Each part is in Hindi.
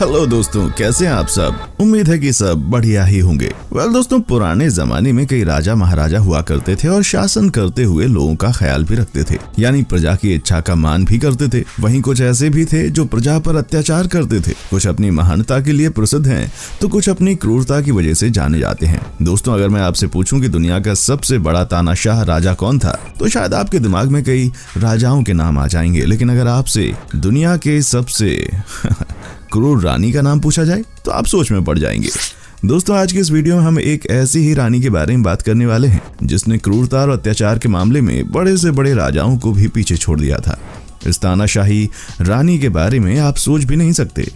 हेलो दोस्तों कैसे हैं आप सब उम्मीद है कि सब बढ़िया ही होंगे वेल well, दोस्तों पुराने जमाने में कई राजा महाराजा हुआ करते थे और शासन करते हुए लोगों का ख्याल भी रखते थे यानी प्रजा की इच्छा का मान भी करते थे वहीं कुछ ऐसे भी थे जो प्रजा पर अत्याचार करते थे कुछ अपनी महानता के लिए प्रसिद्ध है तो कुछ अपनी क्रूरता की वजह से जाने जाते हैं दोस्तों अगर मैं आपसे पूछूँ की दुनिया का सबसे बड़ा तानाशाह राजा कौन था तो शायद आपके दिमाग में कई राजाओं के नाम आ जाएंगे लेकिन अगर आपसे दुनिया के सबसे करोड़ रानी का नाम पूछा जाए तो आप सोच में पड़ जाएंगे दोस्तों आज के इस वीडियो में हम एक ऐसी ही रानी के बारे में बात करने वाले हैं जिसने क्रूरता और अत्याचार के मामले में बड़े से बड़े राजाओं को भी पीछे छोड़ दिया था इस तानाशाही रानी के बारे में आप सोच भी नहीं सकते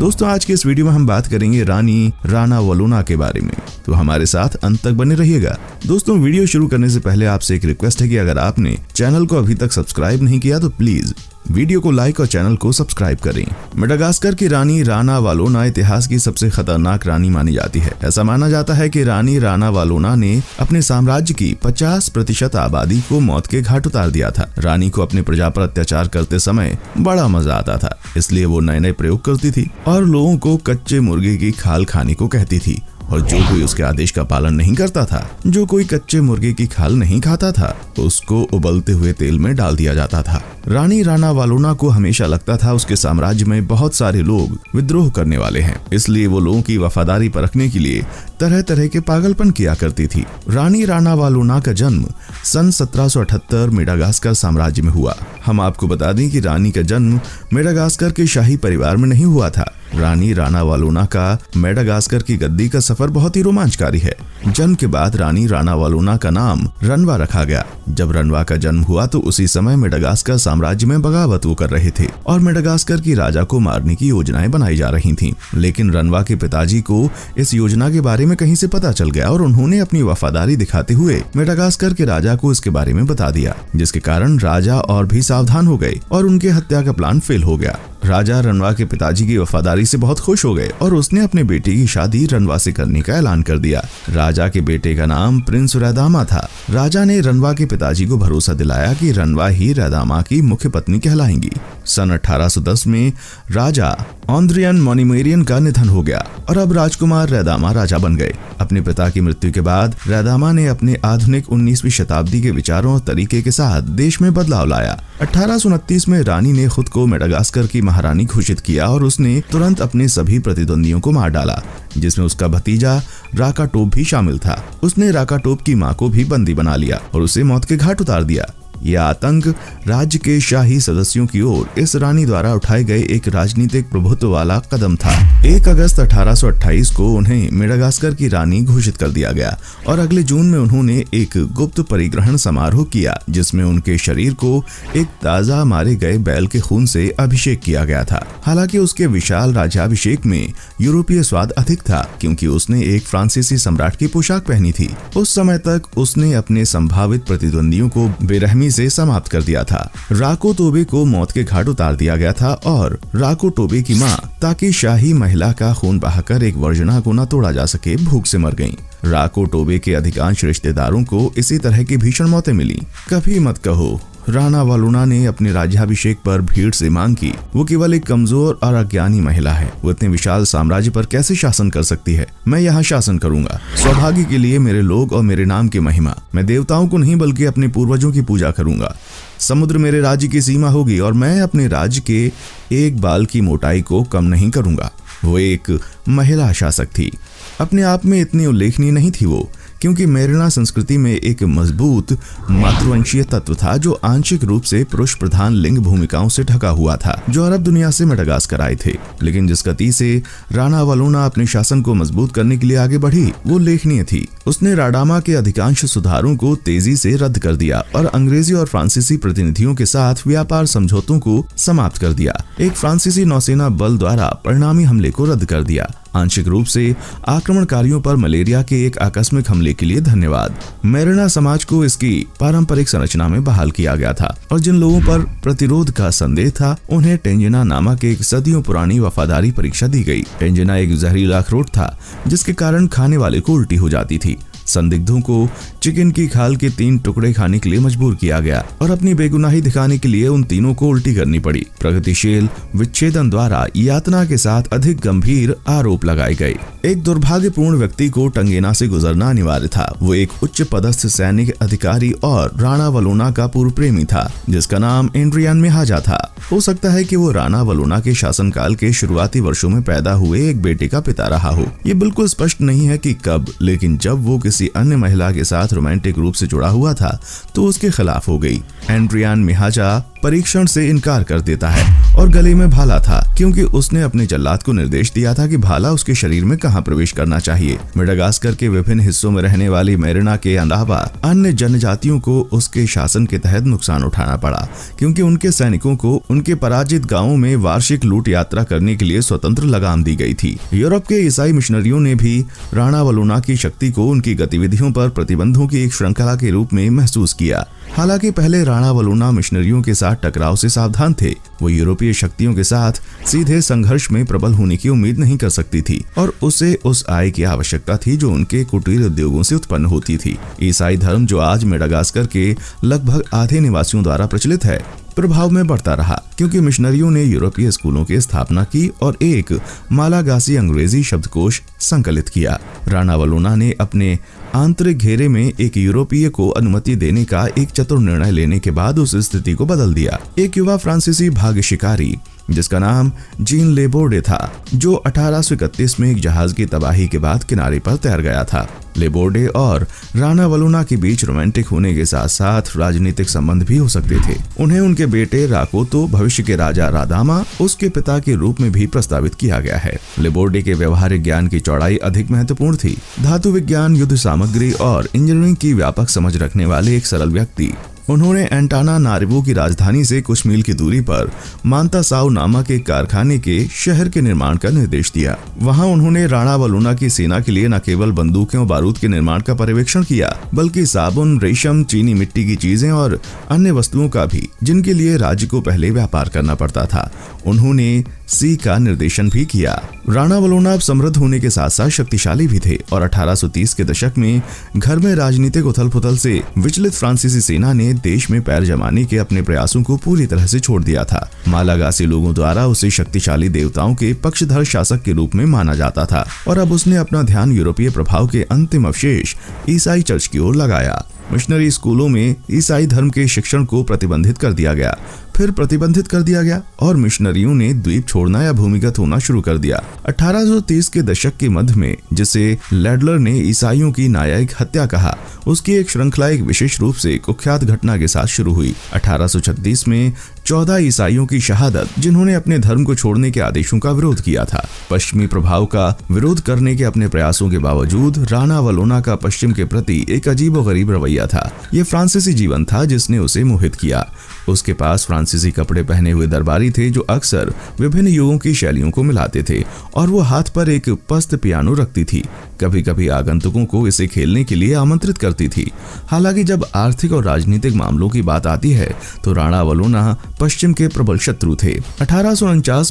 दोस्तों आज के इस वीडियो में हम बात करेंगे रानी राणा वलोना के बारे में तो हमारे साथ अंत तक बने रहिएगा दोस्तों वीडियो शुरू करने से पहले आपसे एक रिक्वेस्ट है कि अगर आपने चैनल को अभी तक सब्सक्राइब नहीं किया तो प्लीज वीडियो को लाइक और चैनल को सब्सक्राइब करें मेडागास्कर की रानी राना वालोना इतिहास की सबसे खतरनाक रानी मानी जाती है ऐसा माना जाता है की रानी राना वालोना ने अपने साम्राज्य की पचास प्रतिशत आबादी को मौत के घाट उतार दिया था रानी को अपने प्रजा पर अत्याचार करते समय बड़ा मजा आता था इसलिए वो नए नए प्रयोग करती थी और लोगों को कच्चे मुर्गे की खाल खाने को कहती थी और जो कोई उसके आदेश का पालन नहीं करता था जो कोई कच्चे मुर्गे की खाल नहीं खाता था उसको उबलते हुए तेल में डाल दिया जाता था रानी राणा वालोना को हमेशा लगता था उसके साम्राज्य में बहुत सारे लोग विद्रोह करने वाले हैं इसलिए वो लोगों की वफादारी परखने के लिए तरह तरह के पागलपन किया करती थी रानी राणा वालोना का जन्म सन 1778 मेडागास्कर साम्राज्य में हुआ हम आपको बता दें कि रानी का जन्म मेडागास्कर के शाही परिवार में नहीं हुआ था रानी राणा वालोना का मेडागास्कर की गद्दी का सफर बहुत ही रोमांचकारी है जन्म के बाद रानी राणा वालोना का नाम रनवा रखा गया जब रनवा का जन्म हुआ तो उसी समय मेडागास्कर साम्राज्य में बगावत वो कर रहे थे और मेडागास्कर की राजा को मारने की योजनाएं बनाई जा रही थी लेकिन रनवा के पिताजी को इस योजना के बारे में कहीं से पता चल गया और उन्होंने अपनी वफादारी दिखाते हुए मेडागास्कर के राजा को इसके बारे में बता दिया जिसके कारण राजा और भी सावधान हो गए और उनके हत्या का प्लान फेल हो गया राजा रनवा के पिताजी की वफादारी से बहुत खुश हो गए और उसने अपने बेटे की शादी रनवा से करने का ऐलान कर दिया राजा के बेटे का नाम प्रिंस रैदामा था राजा ने रनवा के पिताजी को भरोसा दिलाया कि रनवा ही रैदामा की मुख्य पत्नी कहलाएंगी सन 1810 में राजा ऑन्द्रियन मोनिमेरियन का निधन हो गया और अब राजकुमार रैदामा राजा बन गए अपने पिता की मृत्यु के बाद रैदामा ने अपने आधुनिक 19वीं शताब्दी के विचारों और तरीके के साथ देश में बदलाव लाया अठारह में रानी ने खुद को मेडागास्कर की महारानी घोषित किया और उसने तुरंत अपने सभी प्रतिद्वंदियों को मार डाला जिसमें उसका भतीजा राका टोप भी शामिल था उसने राका टोप की माँ को भी बंदी बना लिया और उसे मौत के घाट उतार दिया यह आतंक राज्य के शाही सदस्यों की ओर इस रानी द्वारा उठाए गए एक राजनीतिक प्रभुत्व वाला कदम था 1 अगस्त 1828 को उन्हें मेडागास्कर की रानी घोषित कर दिया गया और अगले जून में उन्होंने एक गुप्त परिग्रहण समारोह किया जिसमें उनके शरीर को एक ताजा मारे गए बैल के खून से अभिषेक किया गया था हालांकि उसके विशाल राजाभिषेक में यूरोपीय स्वाद अधिक था क्योंकि उसने एक फ्रांसीसी सम्राट की पोशाक पहनी थी उस समय तक उसने अपने संभावित प्रतिद्वंदियों को बेरहमी आसानी से समाप्त कर दिया था राको टोबे को मौत के घाट उतार दिया गया था और राको टोबे की माँ ताकि शाही महिला का खून बहाकर एक वर्जना को न तोड़ा जा सके भूख से मर गयी राको टोबे के अधिकांश रिश्तेदारों को इसी तरह की भीषण मौतें मिली कभी मत कहो राणा वालुना ने अपने राज्याभिषेक पर भीड़ से मांग की वो केवल एक कमजोर और अज्ञानी महिला है वो इतने विशाल साम्राज्य पर कैसे शासन कर सकती है मैं यहाँ शासन करूंगा सौभाग्य के लिए मेरे लोग और मेरे नाम की महिमा मैं देवताओं को नहीं बल्कि अपने पूर्वजों की पूजा करूंगा समुद्र मेरे राज्य की सीमा होगी और मैं अपने राज्य के एक बाल की मोटाई को कम नहीं करूंगा वो एक महिला शासक थी अपने आप में इतनी उल्लेखनीय नहीं थी वो क्योंकि मेरिना संस्कृति में एक मजबूत मातृवंशीय तत्व था जो आंशिक रूप से पुरुष प्रधान लिंग भूमिकाओं से ढका हुआ था जो अरब दुनिया से कर आए थे लेकिन जिस गति से राणा वलोना अपने शासन को मजबूत करने के लिए आगे बढ़ी वो लेखनीय थी उसने राडामा के अधिकांश सुधारों को तेजी से रद्द कर दिया और अंग्रेजी और फ्रांसीसी प्रतिनिधियों के साथ व्यापार समझौतों को समाप्त कर दिया एक फ्रांसीसी नौसेना बल द्वारा परिणामी हमले को रद्द कर दिया आंशिक रूप से आक्रमणकारियों पर मलेरिया के एक आकस्मिक हमले के लिए धन्यवाद मेरना समाज को इसकी पारंपरिक संरचना में बहाल किया गया था और जिन लोगों पर प्रतिरोध का संदेह था उन्हें टेंजना नामक एक सदियों पुरानी वफादारी परीक्षा दी गई टेंजना एक जहरीला अखरोट था जिसके कारण खाने वाले को उल्टी हो जाती थी संदिग्धों को चिकन की खाल के तीन टुकड़े खाने के लिए मजबूर किया गया और अपनी बेगुनाही दिखाने के लिए उन तीनों को उल्टी करनी पड़ी प्रगतिशील विच्छेदन द्वारा यातना के साथ अधिक गंभीर आरोप लगाए गए एक दुर्भाग्यपूर्ण व्यक्ति को टंगेना से गुजरना अनिवार्य था वो एक उच्च पदस्थ सैनिक अधिकारी और राणा वलोना का पूर्व प्रेमी था जिसका नाम एंड्रियान मेहाजा था हो सकता है कि वो राणा वलुना के शासनकाल के शुरुआती वर्षों में पैदा हुए एक बेटे का पिता रहा हो ये बिल्कुल स्पष्ट नहीं है कि कब लेकिन जब वो किसी अन्य महिला के साथ रोमांटिक रूप से जुड़ा हुआ था तो उसके खिलाफ हो गई एंड्रियान मिहाजा परीक्षण से इनकार कर देता है और गले में भाला था क्योंकि उसने अपने जल्लाद को निर्देश दिया था कि भाला उसके शरीर में कहां प्रवेश करना चाहिए मेडागास्कर के विभिन्न हिस्सों में रहने वाली मेरिना के अलावा अन्य जनजातियों को उसके शासन के तहत नुकसान उठाना पड़ा क्योंकि उनके सैनिकों को उनके पराजित गाँव में वार्षिक लूट यात्रा करने के लिए स्वतंत्र लगाम दी गयी थी यूरोप के ईसाई मिशनरियों ने भी राणा वलुना की शक्ति को उनकी गतिविधियों पर प्रतिबंधों की एक श्रृंखला के रूप में महसूस किया हालांकि पहले राणा वलुना मिशनरियों के साथ साथ टकराव से सावधान थे वो यूरोपीय शक्तियों के साथ सीधे संघर्ष में प्रबल होने की उम्मीद नहीं कर सकती थी और उसे उस आय की आवश्यकता थी जो उनके कुटीर उद्योगों से उत्पन्न होती थी ईसाई धर्म जो आज मेडागास्कर के लगभग आधे निवासियों द्वारा प्रचलित है प्रभाव में बढ़ता रहा क्योंकि मिशनरियों ने यूरोपीय स्कूलों की स्थापना की और एक मालागासी अंग्रेजी शब्दकोश संकलित किया राणा वलोना ने अपने आंतरिक घेरे में एक यूरोपीय को अनुमति देने का एक चतुर निर्णय लेने के बाद उस स्थिति को बदल दिया एक युवा फ्रांसीसी भाग्य शिकारी जिसका नाम जीन लेबोर्डे था जो अठारह में एक जहाज की तबाही के बाद किनारे पर तैर गया था लेबोर्डे और राना वलुना के बीच रोमांटिक होने के साथ साथ राजनीतिक संबंध भी हो सकते थे उन्हें उनके बेटे राको तो भविष्य के राजा रादामा उसके पिता के रूप में भी प्रस्तावित किया गया है लेबोर्डे के व्यवहारिक ज्ञान की चौड़ाई अधिक महत्वपूर्ण थी धातु विज्ञान युद्ध सामग्री और इंजीनियरिंग की व्यापक समझ रखने वाले एक सरल व्यक्ति उन्होंने एंटाना नारिवो की राजधानी से कुछ मील की दूरी पर मानता साउ नामा के कारखाने के शहर के निर्माण का निर्देश दिया वहां उन्होंने राणा वलुना की सेना के लिए न केवल बंदूकें और बारूद के निर्माण का पर्यवेक्षण किया बल्कि साबुन रेशम चीनी मिट्टी की चीजें और अन्य वस्तुओं का भी जिनके लिए राज्य को पहले व्यापार करना पड़ता था उन्होंने सी का निर्देशन भी किया राणा वलोना अब समृद्ध होने के साथ साथ शक्तिशाली भी थे और 1830 के दशक में घर में राजनीतिक उथल पुथल से विचलित फ्रांसीसी सेना ने देश में पैर जमाने के अपने प्रयासों को पूरी तरह से छोड़ दिया था मालागासी लोगों द्वारा उसे शक्तिशाली देवताओं के पक्षधर शासक के रूप में माना जाता था और अब उसने अपना ध्यान यूरोपीय प्रभाव के अंतिम अवशेष ईसाई चर्च की ओर लगाया मिशनरी स्कूलों में ईसाई धर्म के शिक्षण को प्रतिबंधित कर दिया गया फिर प्रतिबंधित कर दिया गया और मिशनरियों ने द्वीप छोड़ना या भूमिगत होना शुरू कर दिया 1830 के दशक के मध्य में जिसे लेडलर ने ईसाइयों की न्यायिक हत्या कहा उसकी एक श्रृंखला एक विशेष रूप से कुख्यात घटना के साथ शुरू हुई 1836 में 14 ईसाइयों की शहादत जिन्होंने अपने धर्म को छोड़ने के आदेशों का विरोध किया था पश्चिमी प्रभाव का विरोध करने के अपने प्रयासों के बावजूद राणा वलोना का पश्चिम के प्रति एक अजीब गरीब रवैया दिया था ये फ्रांसीसी जीवन था जिसने उसे मोहित किया उसके पास फ्रांसीसी कपड़े पहने हुए दरबारी थे जो अक्सर विभिन्न युगों की शैलियों को मिलाते थे और वो हाथ पर एक पस्त पियानो रखती थी कभी कभी आगंतुकों को इसे खेलने के लिए आमंत्रित करती थी हालांकि जब आर्थिक और राजनीतिक मामलों की बात आती है तो राणा वलोना पश्चिम के प्रबल शत्रु थे अठारह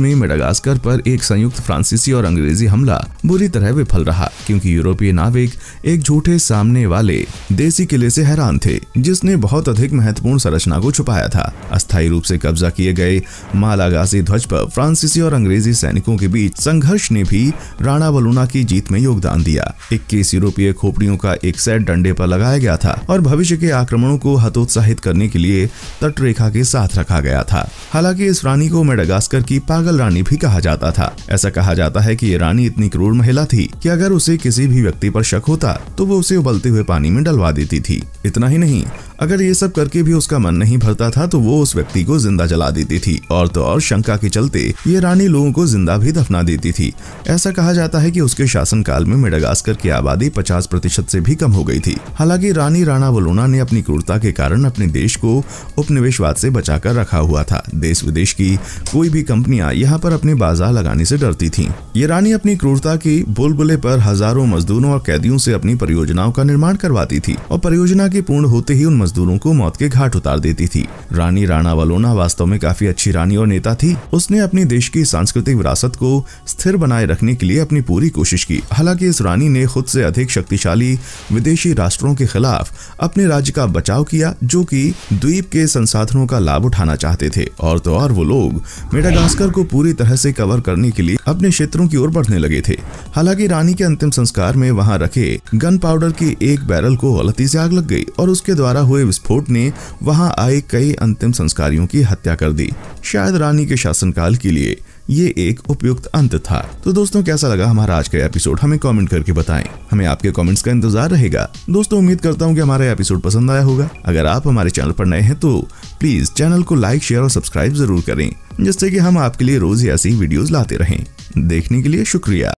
में मेडागास्कर पर एक संयुक्त फ्रांसीसी और अंग्रेजी हमला बुरी तरह विफल रहा क्योंकि यूरोपीय नाविक एक झूठे सामने वाले देसी किले से हैरान थे जिसने बहुत अधिक महत्वपूर्ण संरचना को छुपाया था अस्थायी रूप से कब्जा किए गए मालागासी ध्वज पर फ्रांसीसी और अंग्रेजी सैनिकों के बीच संघर्ष ने भी राणा वलुना की जीत में योगदान दिया किया इक्कीस यूरोपीय खोपड़ियों का एक सेट डंडे पर लगाया गया था और भविष्य के आक्रमणों को हतोत्साहित करने के लिए तटरेखा के साथ रखा गया था हालांकि इस रानी को मेडागास्कर की पागल रानी भी कहा जाता था ऐसा कहा जाता है की ये रानी इतनी क्रूर महिला थी की अगर उसे किसी भी व्यक्ति पर शक होता तो वो उसे उबलते हुए पानी में डलवा देती थी इतना ही नहीं अगर ये सब करके भी उसका मन नहीं भरता था तो वो उस व्यक्ति को जिंदा जला देती थी और तो और शंका के चलते ये रानी लोगों को जिंदा भी दफना देती थी ऐसा कहा जाता है कि उसके शासनकाल में मेडा गास्कर की आबादी 50 प्रतिशत से भी कम हो गई थी हालांकि रानी राणा वलोना ने अपनी क्रूरता के कारण अपने देश को उपनिवेशवाद से बचाकर रखा हुआ था देश विदेश की कोई भी कंपनियां यहाँ पर अपने बाजार लगाने से डरती थी ये रानी अपनी क्रूरता की बुलबुले पर हजारों मजदूरों और कैदियों से अपनी परियोजनाओं का निर्माण करवाती थी और परियोजना के पूर्ण होते ही उन मजदूरों को मौत के घाट उतार देती थी रानी राणा वलोना वास्तव में काफी अच्छी रानी और नेता थी उसने अपने देश की सांस्कृतिक विरासत को स्थिर बनाए रखने के लिए अपनी पूरी कोशिश की हालांकि इस रानी ईरानी ने खुद से अधिक शक्तिशाली विदेशी राष्ट्रों के खिलाफ अपने राज्य का बचाव किया जो कि द्वीप के संसाधनों का लाभ उठाना चाहते थे और तो और वो लोग मेडागास्कर को पूरी तरह से कवर करने के लिए अपने क्षेत्रों की ओर बढ़ने लगे थे हालांकि रानी के अंतिम संस्कार में वहाँ रखे गन पाउडर की एक बैरल को गलती से आग लग गई और उसके द्वारा हुए विस्फोट ने वहाँ आए कई अंतिम संस्कारियों की हत्या कर दी शायद रानी के शासनकाल के लिए ये एक उपयुक्त अंत था तो दोस्तों कैसा लगा हमारा आज का एपिसोड हमें कमेंट करके बताएं हमें आपके कमेंट्स का इंतजार रहेगा दोस्तों उम्मीद करता हूँ कि हमारा एपिसोड पसंद आया होगा अगर आप हमारे चैनल पर नए हैं तो प्लीज चैनल को लाइक शेयर और सब्सक्राइब जरूर करें जिससे की हम आपके लिए रोज ऐसी वीडियो लाते रहे देखने के लिए शुक्रिया